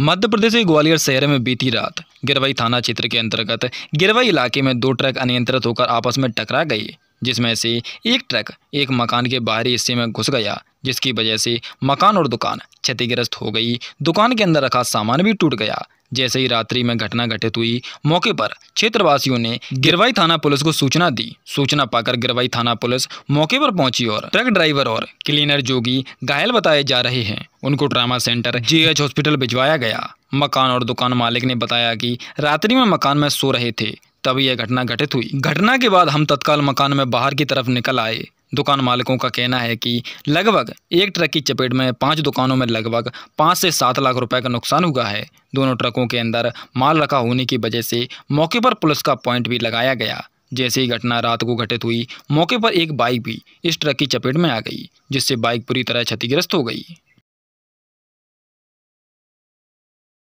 मध्य प्रदेश के ग्वालियर शहर में बीती रात गिरवई थाना क्षेत्र के अंतर्गत गिरवई इलाके में दो ट्रक अनियंत्रित होकर आपस में टकरा गए जिसमें से एक ट्रक एक मकान के बाहरी हिस्से में घुस गया जिसकी वजह से मकान और दुकान क्षतिग्रस्त हो गई दुकान के अंदर रखा सामान भी टूट गया जैसे ही रात्रि में घटना घटित हुई मौके पर क्षेत्रवासियों ने गिरवाई थाना पुलिस को सूचना दी सूचना पाकर गिरवाई थाना पुलिस मौके पर पहुंची और ट्रक ड्राइवर और क्लीनर जोगी घायल बताए जा रहे हैं उनको ट्रामा सेंटर जीएच हॉस्पिटल भिजवाया गया मकान और दुकान मालिक ने बताया कि रात्रि में मकान में सो रहे थे तभी यह घटना घटित हुई घटना के बाद हम तत्काल मकान में बाहर की तरफ निकल आए दुकान मालिकों का कहना है कि लगभग एक ट्रक की चपेट में पांच दुकानों में लगभग पाँच से सात लाख रुपए का नुकसान हुआ है दोनों ट्रकों के अंदर माल रखा होने की वजह से मौके पर पुलिस का पॉइंट भी लगाया गया जैसे ही घटना रात को घटित हुई मौके पर एक बाइक भी इस ट्रक की चपेट में आ गई जिससे बाइक पूरी तरह क्षतिग्रस्त हो गई